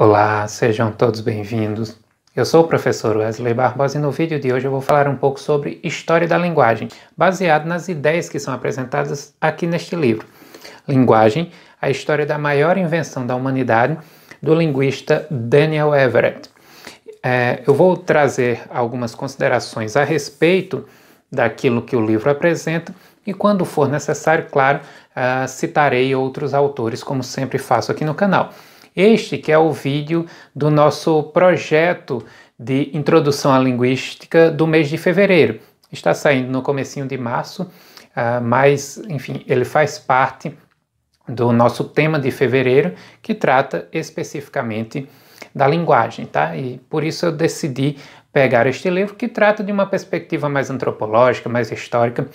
Olá, sejam todos bem-vindos. Eu sou o professor Wesley Barbosa e no vídeo de hoje eu vou falar um pouco sobre história da linguagem, baseado nas ideias que são apresentadas aqui neste livro. Linguagem, a história da maior invenção da humanidade, do linguista Daniel Everett. É, eu vou trazer algumas considerações a respeito daquilo que o livro apresenta e, quando for necessário, claro, uh, citarei outros autores, como sempre faço aqui no canal. Este que é o vídeo do nosso projeto de introdução à linguística do mês de fevereiro. Está saindo no comecinho de março, uh, mas enfim, ele faz parte do nosso tema de fevereiro, que trata especificamente da linguagem, tá? E por isso eu decidi pegar este livro que trata de uma perspectiva mais antropológica, mais histórica,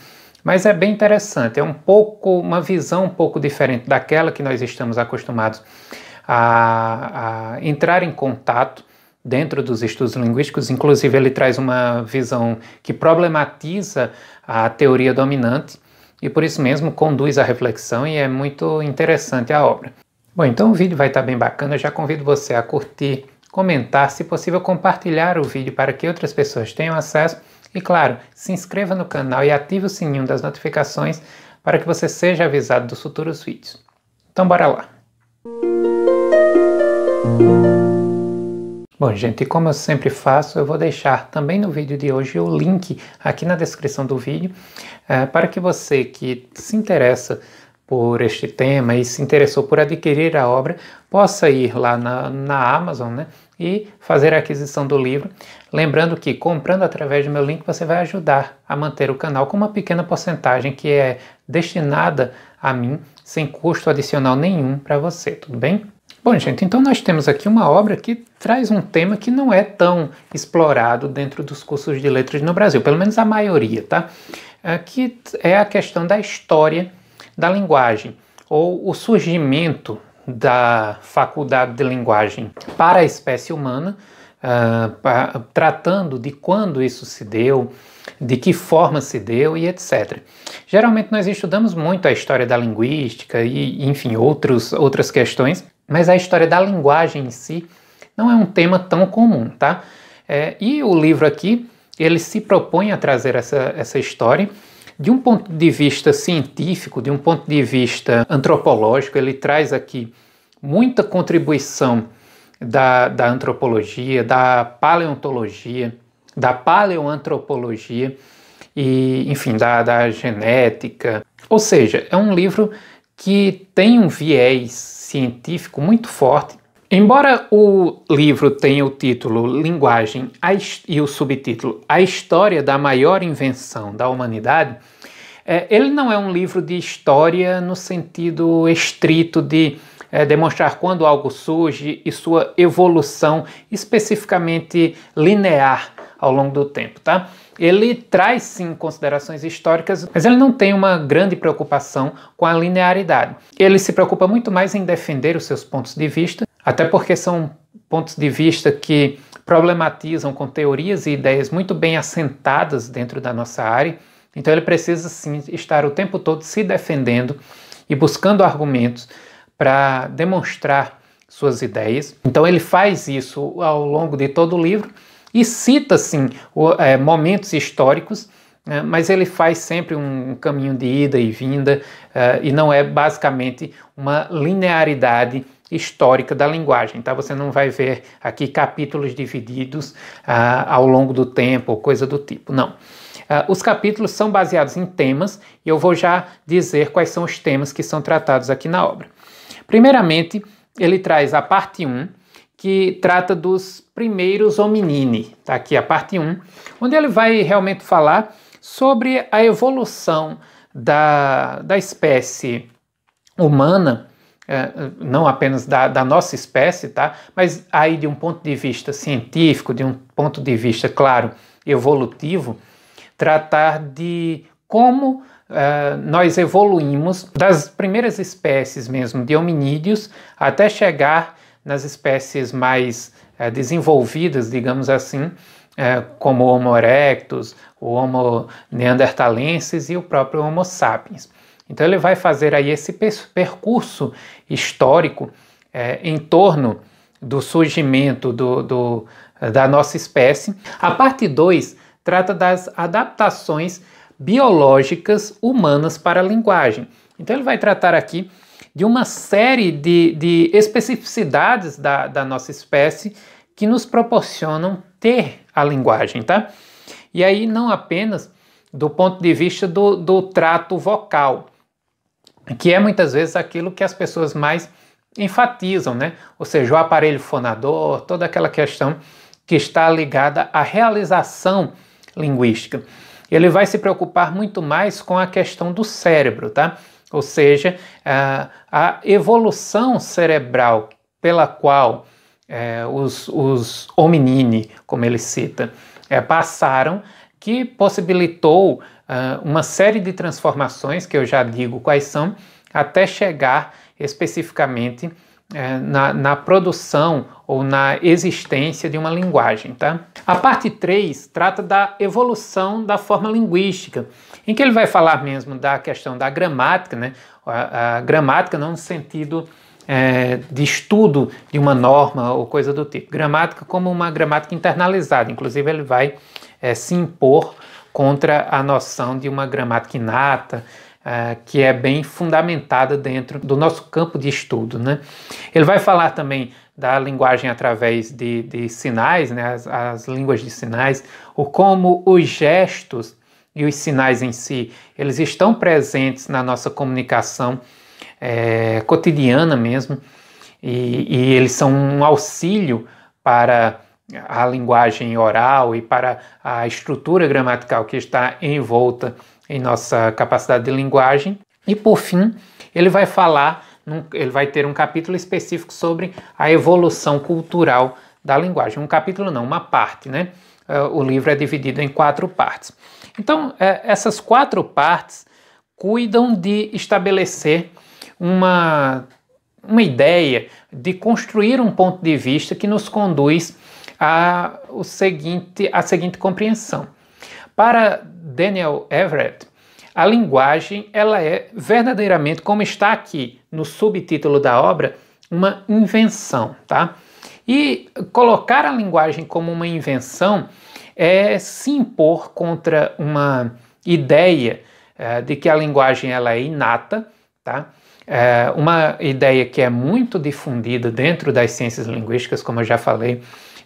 mas é bem interessante, é um pouco uma visão um pouco diferente daquela que nós estamos acostumados a, a entrar em contato dentro dos estudos linguísticos. Inclusive, ele traz uma visão que problematiza a teoria dominante e, por isso mesmo, conduz à reflexão e é muito interessante a obra. Bom, então o vídeo vai estar bem bacana. Eu já convido você a curtir, comentar, se possível, compartilhar o vídeo para que outras pessoas tenham acesso. E, claro, se inscreva no canal e ative o sininho das notificações para que você seja avisado dos futuros vídeos. Então, bora lá! Bom, gente, como eu sempre faço, eu vou deixar também no vídeo de hoje o link aqui na descrição do vídeo é, para que você que se interessa por este tema e se interessou por adquirir a obra, possa ir lá na, na Amazon né, e fazer a aquisição do livro. Lembrando que comprando através do meu link você vai ajudar a manter o canal com uma pequena porcentagem que é destinada a mim, sem custo adicional nenhum para você, tudo bem? Bom, gente, então nós temos aqui uma obra que traz um tema que não é tão explorado dentro dos cursos de letras no Brasil, pelo menos a maioria, tá? É, que é a questão da história da linguagem, ou o surgimento da faculdade de linguagem para a espécie humana, é, tratando de quando isso se deu, de que forma se deu e etc. Geralmente nós estudamos muito a história da linguística e, enfim, outros, outras questões, mas a história da linguagem em si não é um tema tão comum, tá? É, e o livro aqui, ele se propõe a trazer essa, essa história de um ponto de vista científico, de um ponto de vista antropológico, ele traz aqui muita contribuição da, da antropologia, da paleontologia, da paleoantropologia e, enfim, da, da genética. Ou seja, é um livro que tem um viés científico muito forte. Embora o livro tenha o título Linguagem e o subtítulo A História da Maior Invenção da Humanidade, é, ele não é um livro de história no sentido estrito de é, demonstrar quando algo surge e sua evolução especificamente linear ao longo do tempo, tá? ele traz sim considerações históricas, mas ele não tem uma grande preocupação com a linearidade. Ele se preocupa muito mais em defender os seus pontos de vista, até porque são pontos de vista que problematizam com teorias e ideias muito bem assentadas dentro da nossa área. Então ele precisa sim estar o tempo todo se defendendo e buscando argumentos para demonstrar suas ideias. Então ele faz isso ao longo de todo o livro e cita, sim, é, momentos históricos, né, mas ele faz sempre um caminho de ida e vinda é, e não é basicamente uma linearidade histórica da linguagem, tá? Você não vai ver aqui capítulos divididos ah, ao longo do tempo ou coisa do tipo, não. Ah, os capítulos são baseados em temas e eu vou já dizer quais são os temas que são tratados aqui na obra. Primeiramente, ele traz a parte 1, que trata dos primeiros hominini. Está aqui a parte 1, onde ele vai realmente falar sobre a evolução da, da espécie humana, é, não apenas da, da nossa espécie, tá? mas aí de um ponto de vista científico, de um ponto de vista, claro, evolutivo, tratar de como Uh, nós evoluímos das primeiras espécies mesmo de hominídeos até chegar nas espécies mais é, desenvolvidas, digamos assim, é, como o Homo erectus, o Homo neandertalensis e o próprio Homo sapiens. Então ele vai fazer aí esse percurso histórico é, em torno do surgimento do, do, da nossa espécie. A parte 2 trata das adaptações biológicas humanas para a linguagem. Então ele vai tratar aqui de uma série de, de especificidades da, da nossa espécie que nos proporcionam ter a linguagem, tá? E aí não apenas do ponto de vista do, do trato vocal, que é muitas vezes aquilo que as pessoas mais enfatizam, né? Ou seja, o aparelho fonador, toda aquela questão que está ligada à realização linguística. Ele vai se preocupar muito mais com a questão do cérebro, tá? ou seja, a evolução cerebral pela qual é, os, os hominini, como ele cita, é, passaram, que possibilitou ah, uma série de transformações, que eu já digo quais são, até chegar especificamente é, na, na produção ou na existência de uma linguagem. Tá? A parte 3 trata da evolução da forma linguística, em que ele vai falar mesmo da questão da gramática, né? a, a gramática não no sentido é, de estudo de uma norma ou coisa do tipo, gramática como uma gramática internalizada, inclusive ele vai é, se impor contra a noção de uma gramática inata, é, que é bem fundamentada dentro do nosso campo de estudo. Né? Ele vai falar também da linguagem através de, de sinais, né, as, as línguas de sinais, o como os gestos e os sinais em si, eles estão presentes na nossa comunicação é, cotidiana mesmo, e, e, eles são um auxílio para a linguagem oral e para a estrutura gramatical que está envolta em nossa capacidade de linguagem. E por fim, ele vai falar ele vai ter um capítulo específico sobre a evolução cultural da linguagem. Um capítulo não, uma parte, né? É, o livro é dividido em quatro partes. Então, é, essas quatro partes cuidam de estabelecer uma, uma ideia, de construir um ponto de vista que nos conduz a, o seguinte, a seguinte compreensão. Para Daniel Everett, a linguagem, ela é verdadeiramente, como está aqui no subtítulo da obra, uma invenção, tá? E colocar a linguagem como uma invenção é se impor contra uma ideia é, de que a linguagem ela é inata, tá? É uma ideia que é muito difundida dentro das ciências linguísticas, como eu já falei,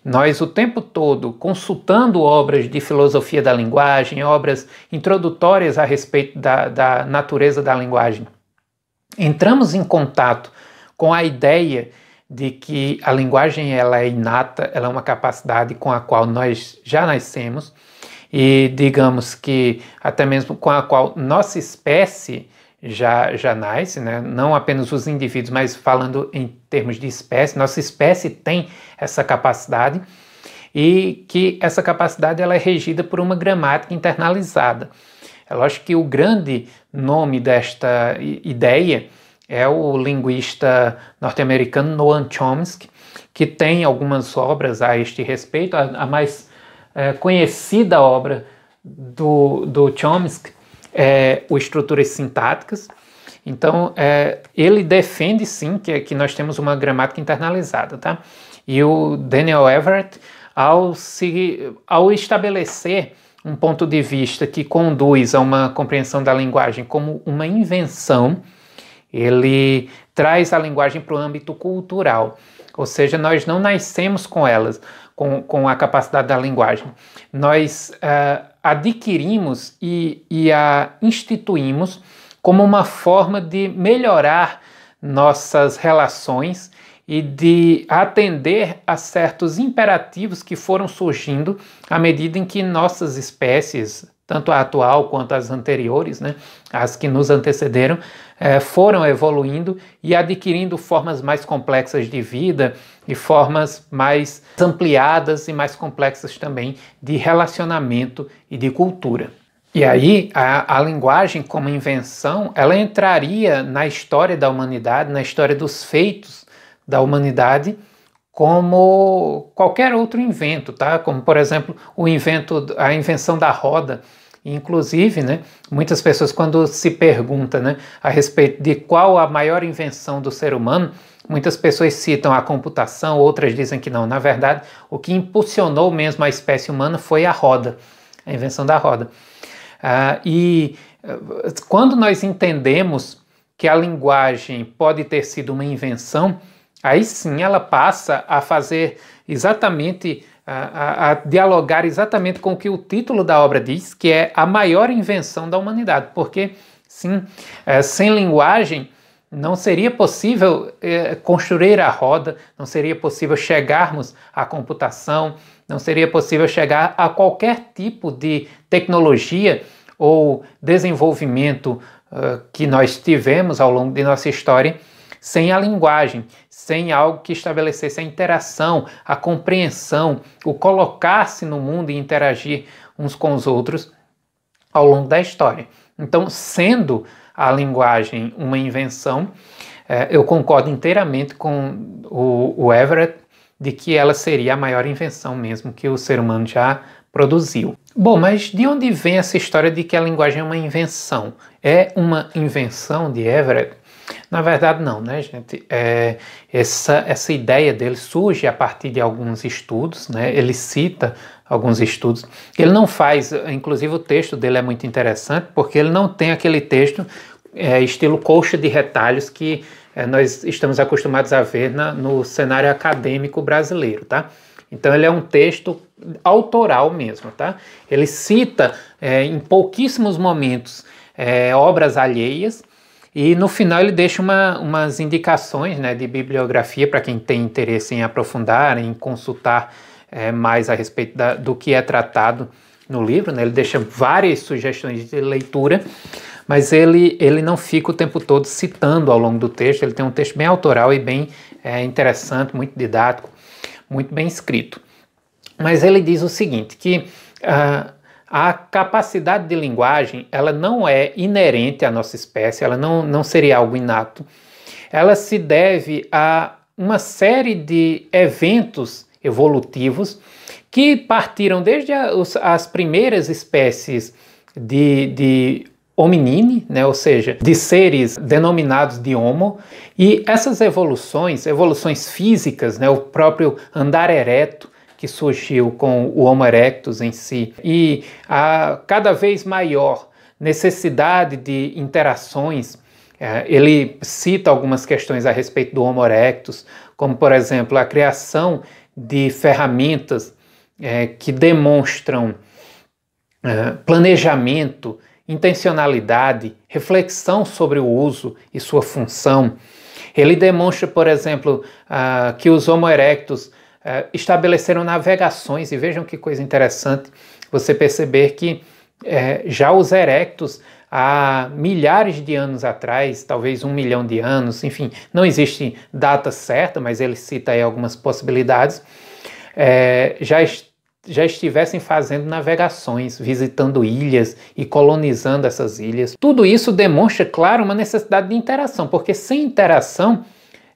nós, o tempo todo, consultando obras de filosofia da linguagem, obras introdutórias a respeito da, da natureza da linguagem, entramos em contato com a ideia de que a linguagem ela é inata, ela é uma capacidade com a qual nós já nascemos e digamos que até mesmo com a qual nossa espécie já, já nasce, né? não apenas os indivíduos, mas falando em termos de espécie, nossa espécie tem essa capacidade e que essa capacidade ela é regida por uma gramática internalizada. É lógico que o grande nome desta ideia é o linguista norte-americano Noam Chomsky, que tem algumas obras a este respeito. A, a mais é, conhecida obra do, do Chomsky é, o estruturas sintáticas. Então, é, ele defende sim que, que nós temos uma gramática internalizada, tá? E o Daniel Everett, ao, se, ao estabelecer um ponto de vista que conduz a uma compreensão da linguagem como uma invenção, ele traz a linguagem para o âmbito cultural. Ou seja, nós não nascemos com elas, com, com a capacidade da linguagem. Nós. Uh, adquirimos e, e a instituímos como uma forma de melhorar nossas relações e de atender a certos imperativos que foram surgindo à medida em que nossas espécies, tanto a atual quanto as anteriores, né, as que nos antecederam, eh, foram evoluindo e adquirindo formas mais complexas de vida e formas mais ampliadas e mais complexas também de relacionamento e de cultura. E aí a, a linguagem como invenção, ela entraria na história da humanidade, na história dos feitos da humanidade, como qualquer outro invento, tá? Como por exemplo o invento, a invenção da roda. Inclusive, né, muitas pessoas quando se perguntam né, a respeito de qual a maior invenção do ser humano, muitas pessoas citam a computação, outras dizem que não. Na verdade, o que impulsionou mesmo a espécie humana foi a roda, a invenção da roda. Ah, e eh, quando nós entendemos que a linguagem pode ter sido uma invenção, Aí sim ela passa a fazer exatamente, a, a, a dialogar exatamente com o que o título da obra diz, que é a maior invenção da humanidade, porque sim, é, sem linguagem não seria possível é, construir a roda, não seria possível chegarmos à computação, não seria possível chegar a qualquer tipo de tecnologia ou desenvolvimento uh, que nós tivemos ao longo de nossa história sem a linguagem, sem algo que estabelecesse a interação, a compreensão, o colocar-se no mundo e interagir uns com os outros ao longo da história. Então, sendo a linguagem uma invenção, é, eu concordo inteiramente com o Everett de que ela seria a maior invenção mesmo que o ser humano já produziu. Bom, mas de onde vem essa história de que a linguagem é uma invenção? É uma invenção de Everett? Na verdade, não, né, gente? É, essa, essa ideia dele surge a partir de alguns estudos, né? Ele cita alguns estudos. Ele não faz, inclusive o texto dele é muito interessante, porque ele não tem aquele texto é, estilo colcha de retalhos que é, nós estamos acostumados a ver na, no cenário acadêmico brasileiro, tá? Então ele é um texto autoral mesmo, tá? Ele cita é, em pouquíssimos momentos é, obras alheias e no final ele deixa uma, umas indicações né, de bibliografia para quem tem interesse em aprofundar, em consultar é, mais a respeito da, do que é tratado no livro. Né? Ele deixa várias sugestões de leitura, mas ele, ele não fica o tempo todo citando ao longo do texto. Ele tem um texto bem autoral e bem é, interessante, muito didático, muito bem escrito. Mas ele diz o seguinte, que... Uh, a capacidade de linguagem ela não é inerente à nossa espécie, ela não, não seria algo inato. Ela se deve a uma série de eventos evolutivos que partiram desde as primeiras espécies de, de hominine, né, ou seja, de seres denominados de homo, e essas evoluções, evoluções físicas, né, o próprio andar ereto, que surgiu com o Homo erectus em si e a cada vez maior necessidade de interações. Eh, ele cita algumas questões a respeito do Homo erectus, como, por exemplo, a criação de ferramentas eh, que demonstram eh, planejamento, intencionalidade, reflexão sobre o uso e sua função. Ele demonstra, por exemplo, ah, que os Homo erectus é, estabeleceram navegações, e vejam que coisa interessante você perceber que é, já os erectos, há milhares de anos atrás, talvez um milhão de anos, enfim, não existe data certa, mas ele cita aí algumas possibilidades, é, já, já estivessem fazendo navegações, visitando ilhas e colonizando essas ilhas. Tudo isso demonstra, claro, uma necessidade de interação, porque sem interação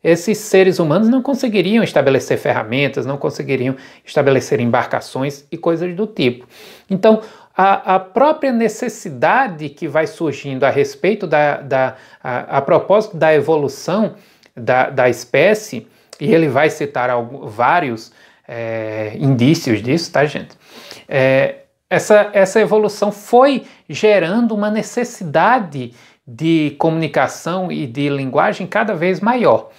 esses seres humanos não conseguiriam estabelecer ferramentas, não conseguiriam estabelecer embarcações e coisas do tipo. Então, a, a própria necessidade que vai surgindo a respeito da, da a, a, propósito da evolução da, da espécie, e ele vai citar alguns, vários é, indícios disso, tá, gente? É, essa, essa evolução foi gerando uma necessidade de comunicação e de linguagem cada vez maior.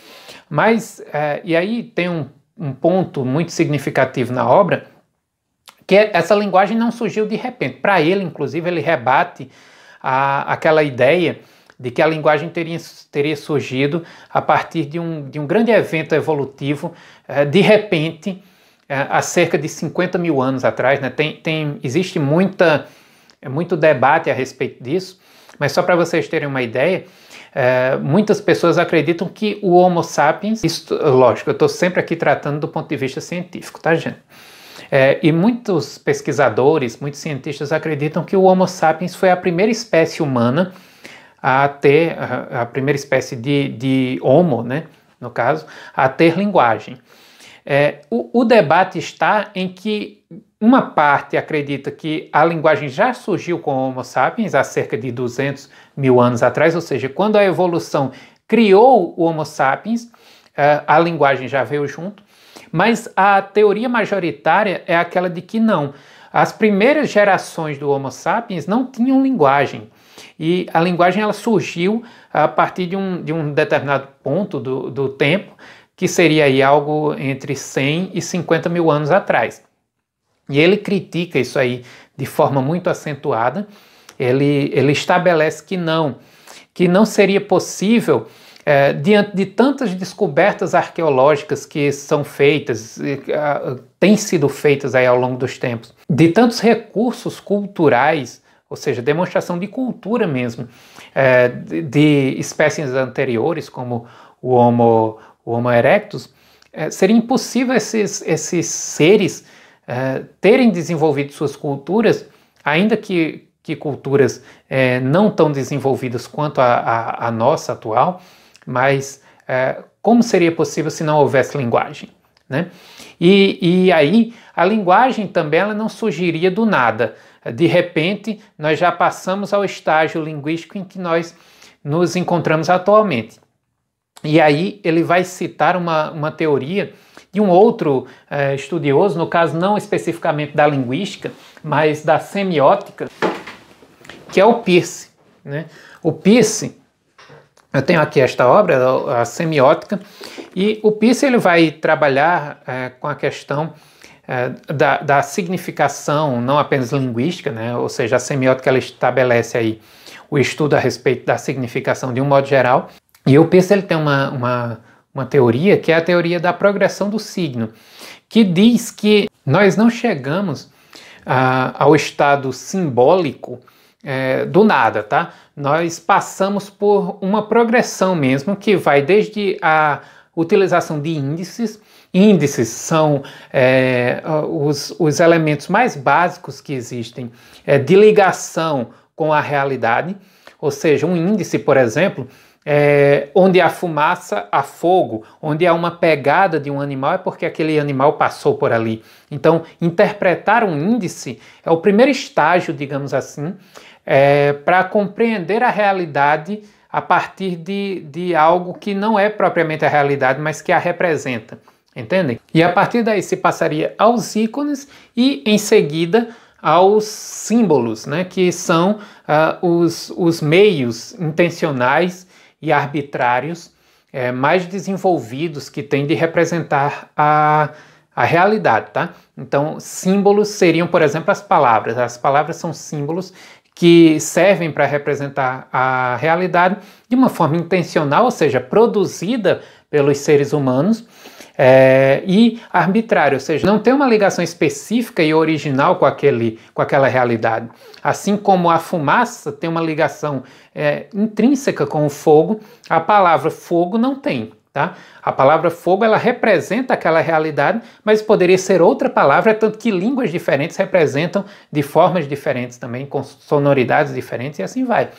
Mas, é, e aí tem um, um ponto muito significativo na obra, que é essa linguagem não surgiu de repente. Para ele, inclusive, ele rebate a, aquela ideia de que a linguagem teria, teria surgido a partir de um, de um grande evento evolutivo, é, de repente, é, há cerca de 50 mil anos atrás. Né? Tem, tem, existe muita, muito debate a respeito disso, mas só para vocês terem uma ideia, é, muitas pessoas acreditam que o Homo sapiens, isto, lógico, eu estou sempre aqui tratando do ponto de vista científico, tá, gente? É, e muitos pesquisadores, muitos cientistas acreditam que o Homo sapiens foi a primeira espécie humana a ter, a, a primeira espécie de, de Homo, né, no caso, a ter linguagem. É, o, o debate está em que uma parte acredita que a linguagem já surgiu com Homo sapiens há cerca de 200 mil anos atrás, ou seja, quando a evolução criou o Homo sapiens, eh, a linguagem já veio junto. Mas a teoria majoritária é aquela de que não. As primeiras gerações do Homo sapiens não tinham linguagem. E a linguagem ela surgiu a partir de um, de um determinado ponto do, do tempo, que seria aí algo entre 100 e 50 mil anos atrás. E ele critica isso aí de forma muito acentuada. Ele, ele estabelece que não, que não seria possível é, diante de tantas descobertas arqueológicas que são feitas, têm sido feitas aí ao longo dos tempos, de tantos recursos culturais, ou seja, demonstração de cultura mesmo, é, de, de, espécies anteriores, como o Homo, o homo erectus, é, seria impossível esses, esses seres eh, terem desenvolvido suas culturas, ainda que, que culturas eh, não tão desenvolvidas quanto a, a, a nossa atual, mas eh, como seria possível se não houvesse linguagem? Né? E, e aí, a linguagem também ela não surgiria do nada. De repente, nós já passamos ao estágio linguístico em que nós nos encontramos atualmente. E aí, ele vai citar uma, uma teoria de um outro eh, estudioso, no caso não especificamente da linguística, mas da semiótica, que é o Peirce. Né? O Peirce, eu tenho aqui esta obra, a semiótica, e o Peirce ele vai trabalhar eh, com a questão eh, da, da, significação, não apenas linguística, né? ou seja, a semiótica ela estabelece aí o estudo a respeito da significação de um modo geral, e o Peirce ele tem uma, uma uma teoria que é a teoria da progressão do signo, que diz que nós não chegamos ah, ao estado simbólico é, do nada, tá? Nós passamos por uma progressão mesmo que vai desde a utilização de índices. Índices são é, os, os elementos mais básicos que existem é, de ligação com a realidade, ou seja, um índice, por exemplo, é, onde há fumaça, há fogo, onde há uma pegada de um animal é porque aquele animal passou por ali. Então, interpretar um índice é o primeiro estágio, digamos assim, é, para compreender a realidade a partir de, de algo que não é propriamente a realidade, mas que a representa. Entendem? E a partir daí se passaria aos ícones e, em seguida, aos símbolos, né, que são uh, os, os meios intencionais e arbitrários é, mais desenvolvidos que têm de representar a, a realidade, tá? Então, símbolos seriam, por exemplo, as palavras. As palavras são símbolos que servem para representar a realidade de uma forma intencional, ou seja, produzida pelos seres humanos é, e arbitrário, ou seja, não tem uma ligação específica e original com, aquele, com aquela realidade. Assim como a fumaça tem uma ligação é, intrínseca com o fogo, a palavra fogo não tem. Tá? A palavra fogo ela representa aquela realidade, mas poderia ser outra palavra, é tanto que línguas diferentes representam de formas diferentes também, com sonoridades diferentes e assim vai.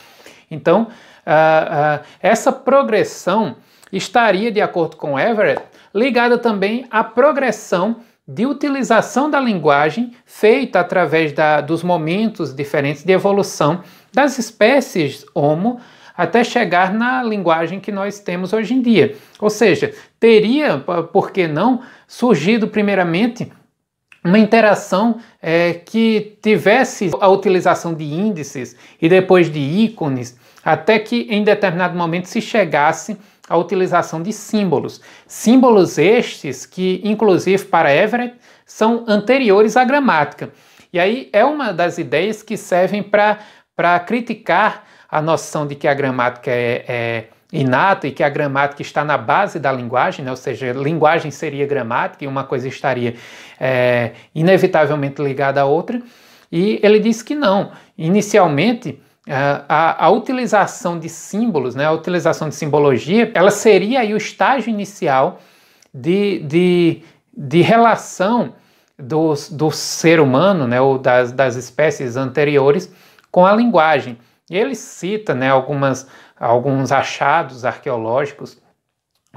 Então, uh, uh, essa progressão estaria, de acordo com Everett, ligada também à progressão de utilização da linguagem feita através da, dos momentos diferentes de evolução das espécies Homo até chegar na linguagem que nós temos hoje em dia. Ou seja, teria, por que não, surgido primeiramente uma interação é, que tivesse a utilização de índices e depois de ícones, até que em determinado momento se chegasse a utilização de símbolos. Símbolos estes que, inclusive para Everett, são anteriores à gramática. E aí é uma das ideias que servem para criticar a noção de que a gramática é, é inata e que a gramática está na base da linguagem, né? ou seja, linguagem seria gramática e uma coisa estaria é, inevitavelmente ligada à outra. E ele disse que não. Inicialmente, é, a, a, utilização de símbolos, né, a utilização de simbologia, ela seria aí o estágio inicial de, de, de relação do, do ser humano, né, ou das, das espécies anteriores, com a linguagem. E ele cita né, algumas, alguns achados arqueológicos,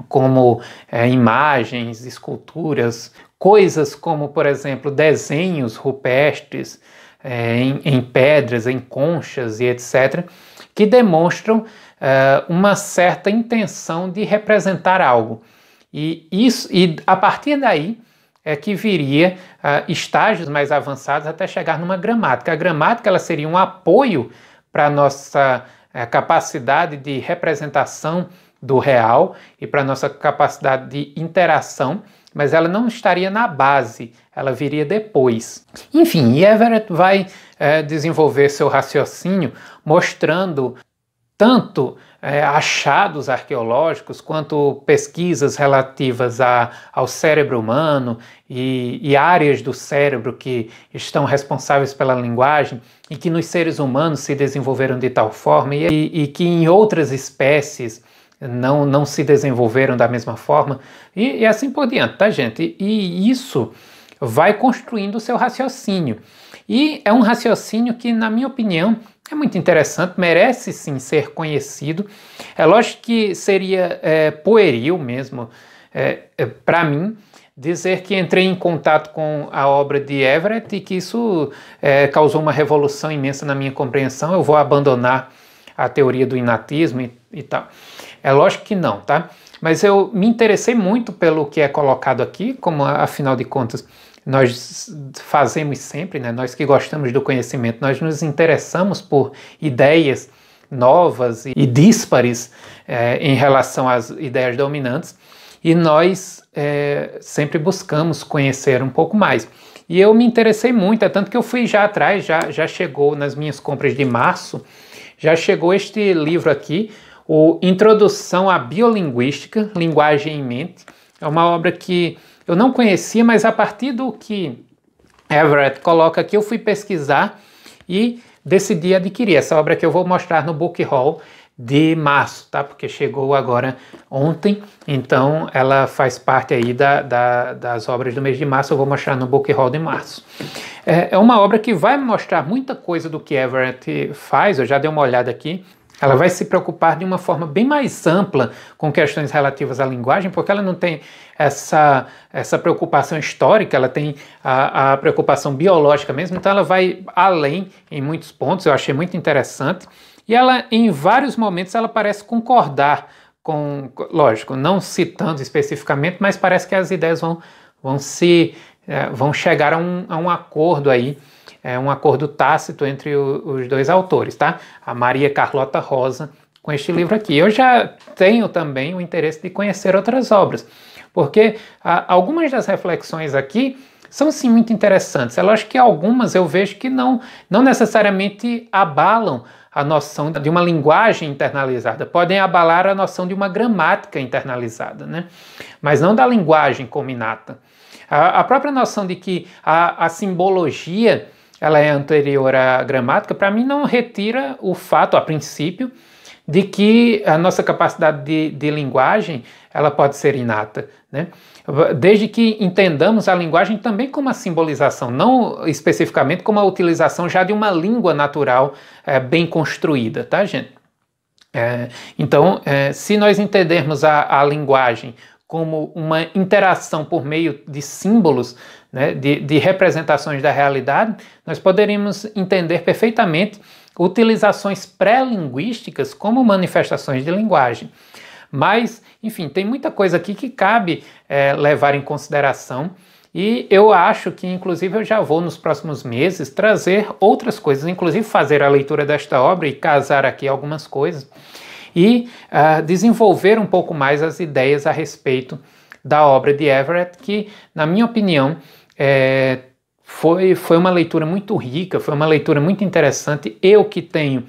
como é, imagens, esculturas, coisas como, por exemplo, desenhos rupestres, é, em, em, pedras, em conchas e etc., que demonstram é, uma certa intenção de representar algo. E, isso, e a partir daí é que viria é, estágios mais avançados até chegar numa gramática. A gramática ela seria um apoio para a nossa é, capacidade de representação do real e para a nossa capacidade de interação mas ela não estaria na base, ela viria depois. Enfim, Everett vai é, desenvolver seu raciocínio mostrando tanto é, achados arqueológicos quanto pesquisas relativas a, ao cérebro humano e, e, áreas do cérebro que estão responsáveis pela linguagem e que nos seres humanos se desenvolveram de tal forma e, e que em outras espécies não, não se desenvolveram da mesma forma e, e assim por diante, tá, gente? E isso vai construindo o seu raciocínio. E é um raciocínio que, na minha opinião, é muito interessante, merece sim ser conhecido. É lógico que seria é, pueril mesmo é, é, para mim dizer que entrei em contato com a obra de Everett e que isso é, causou uma revolução imensa na minha compreensão. Eu vou abandonar a teoria do inatismo e, e tal. É lógico que não, tá? Mas eu me interessei muito pelo que é colocado aqui, como afinal de contas nós fazemos sempre, né? Nós que gostamos do conhecimento, nós nos interessamos por ideias novas e, díspares é, em relação às ideias dominantes e nós é, sempre buscamos conhecer um pouco mais. E eu me interessei muito, é tanto que eu fui já atrás, já, já chegou nas minhas compras de março, já chegou este livro aqui, o Introdução à Biolinguística, Linguagem em Mente. É uma obra que eu não conhecia, mas a partir do que Everett coloca aqui, eu fui pesquisar e decidi adquirir essa obra que eu vou mostrar no Book Hall de março, tá? Porque chegou agora ontem, então ela faz parte aí da, da, das obras do mês de março. Eu vou mostrar no Book Hall de março. É, é uma obra que vai mostrar muita coisa do que Everett faz. Eu já dei uma olhada aqui. Ela vai se preocupar de uma forma bem mais ampla com questões relativas à linguagem, porque ela não tem essa, essa preocupação histórica, ela tem a, a preocupação biológica mesmo, então ela vai além em muitos pontos, eu achei muito interessante. E ela, em vários momentos, ela parece concordar com, lógico, não citando especificamente, mas parece que as ideias vão, vão se é, vão chegar a um, a um acordo aí é um acordo tácito entre o, os dois autores, tá? A Maria Carlota Rosa com este livro aqui. Eu já tenho também o interesse de conhecer outras obras, porque a, ah, algumas das reflexões aqui são sim muito interessantes. Eu acho que algumas eu vejo que não, não necessariamente abalam a noção de uma linguagem internalizada, podem abalar a noção de uma gramática internalizada, né? mas não da linguagem como inata. A, a própria noção de que a, a simbologia ela é anterior à gramática, para mim não retira o fato, a princípio, de que a nossa capacidade de, de linguagem ela pode ser inata, né? desde que entendamos a linguagem também como a simbolização, não especificamente como a utilização já de uma língua natural é, bem construída, tá, gente? É, então, é, se nós entendermos a, a linguagem como uma interação por meio de símbolos, né, de, de representações da realidade, nós poderíamos entender perfeitamente utilizações pré-linguísticas como manifestações de linguagem. Mas, enfim, tem muita coisa aqui que cabe é, levar em consideração. E eu acho que, inclusive, eu já vou nos próximos meses trazer outras coisas, inclusive fazer a leitura desta obra e casar aqui algumas coisas e uh, desenvolver um pouco mais as ideias a respeito da obra de Everett, que, na minha opinião, é, foi, foi uma leitura muito rica, foi uma leitura muito interessante. Eu que tenho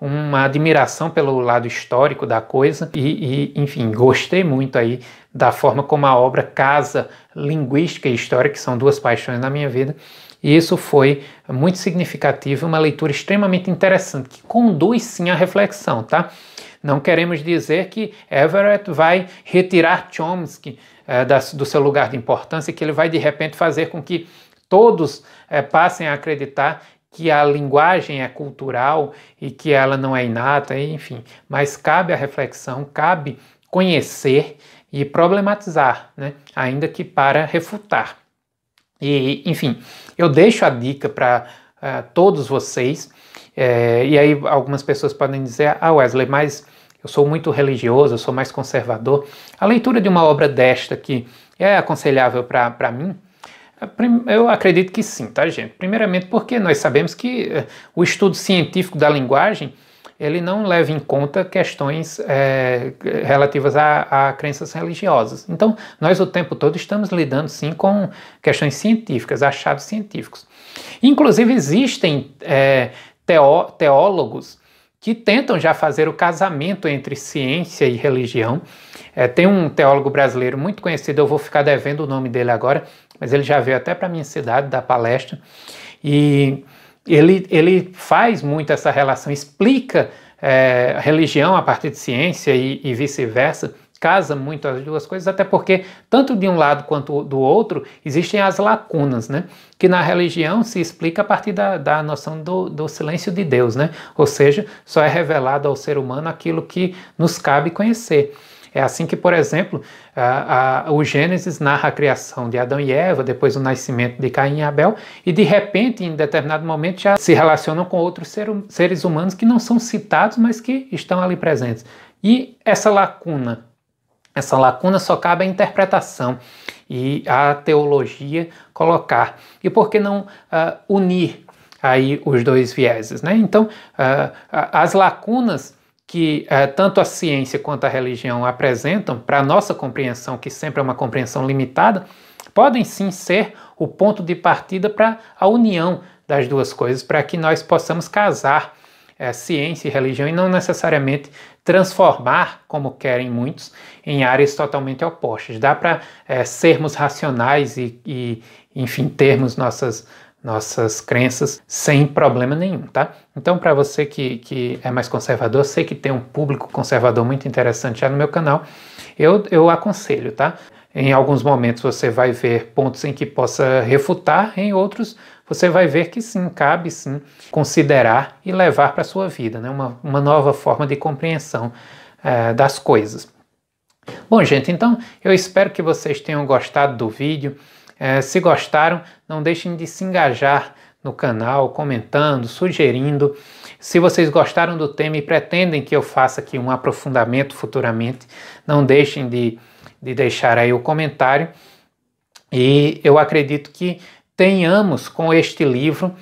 uma admiração pelo lado histórico da coisa e, e, enfim, gostei muito aí da forma como a obra casa linguística e história, que são duas paixões na minha vida. E isso foi muito significativo, uma leitura extremamente interessante, que conduz sim à reflexão, tá? Não queremos dizer que Everett vai retirar Chomsky é, da, do seu lugar de importância, que ele vai de repente fazer com que todos é, passem a acreditar que a linguagem é cultural e que ela não é inata, enfim. Mas cabe a reflexão, cabe conhecer e problematizar, né? ainda que para refutar. E, enfim, eu deixo a dica para uh, eh, todos vocês. É, e aí algumas pessoas podem dizer, ah Wesley, mas eu sou muito religioso, eu sou mais conservador. A leitura de uma obra desta aqui é aconselhável para mim, é, eu acredito que sim, tá, gente? Primeiramente, porque nós sabemos que eh, o estudo científico da linguagem ele não leva em conta questões é, relativas a, a, crenças religiosas. Então, nós o tempo todo estamos lidando sim com questões científicas, achados científicos. Inclusive, existem é, eh, teó teólogos que tentam já fazer o casamento entre ciência e religião. É, tem um teólogo brasileiro muito conhecido, eu vou ficar devendo o nome dele agora, mas ele já veio até para minha cidade da palestra e ele, ele faz muito essa relação, explica é, religião a partir de ciência e, e vice-versa casa muito as duas coisas, até porque tanto de um lado quanto do outro existem as lacunas, né? Que na religião se explica a partir da, da noção do, do silêncio de Deus, né? Ou seja, só é revelado ao ser humano aquilo que nos cabe conhecer. É assim que, por exemplo, a, a, o Gênesis narra a criação de Adão e Eva, depois o nascimento de Caim e Abel, e de repente, em determinado momento, já se relacionam com outros ser, hum, seres humanos que não são citados, mas que estão ali presentes. E essa lacuna essa lacuna só cabe à interpretação e à teologia colocar. E por que não uh, unir aí os dois vieses? Né? Então, uh, as lacunas que uh, tanto a ciência quanto a religião apresentam para a nossa compreensão, que sempre é uma compreensão limitada, podem sim ser o ponto de partida para a união das duas coisas, para que nós possamos casar eh, ciência e religião e não necessariamente transformar, como querem muitos, em áreas totalmente opostas. Dá para é, sermos racionais e, e, enfim, termos nossas, nossas crenças sem problema nenhum, tá? Então, para você que, que é mais conservador, sei que tem um público conservador muito interessante já no meu canal, eu, eu aconselho, tá? Em alguns momentos você vai ver pontos em que possa refutar, em outros você vai ver que sim, cabe sim considerar e levar para a sua vida, né? uma, uma nova forma de compreensão é, das coisas. Bom, gente, então eu espero que vocês tenham gostado do vídeo. É, se gostaram, não deixem de se engajar no canal, comentando, sugerindo. Se vocês gostaram do tema e pretendem que eu faça aqui um aprofundamento futuramente, não deixem de, de deixar aí o comentário. E eu acredito que tenhamos com este livro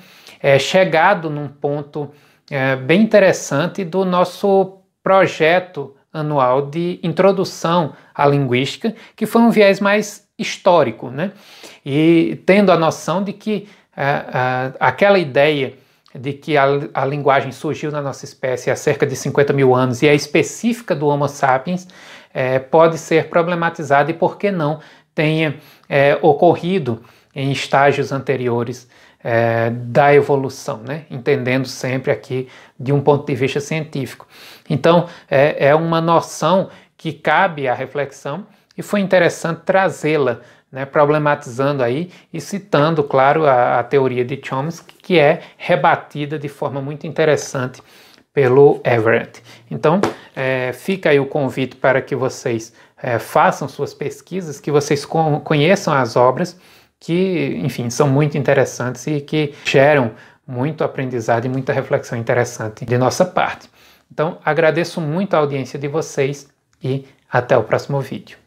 é, chegado num ponto é, bem interessante do nosso projeto anual de introdução à linguística, que foi um viés mais histórico, né? E tendo a noção de que é, é, aquela ideia de que a, a, linguagem surgiu na nossa espécie há cerca de 50 mil anos e é específica do Homo sapiens, é, pode ser problematizada e, por que não, tenha ocorrido em estágios anteriores é, da evolução, né? entendendo sempre aqui de um ponto de vista científico. Então, é, é uma noção que cabe à reflexão e foi interessante trazê-la, né? problematizando aí e citando, claro, a, a teoria de Chomsky, que é rebatida de forma muito interessante pelo Everett. Então, é, fica aí o convite para que vocês é, façam suas pesquisas, que vocês conheçam as obras que, enfim, são muito interessantes e que geram muito aprendizado e muita reflexão interessante de nossa parte. Então, agradeço muito a audiência de vocês e até o próximo vídeo.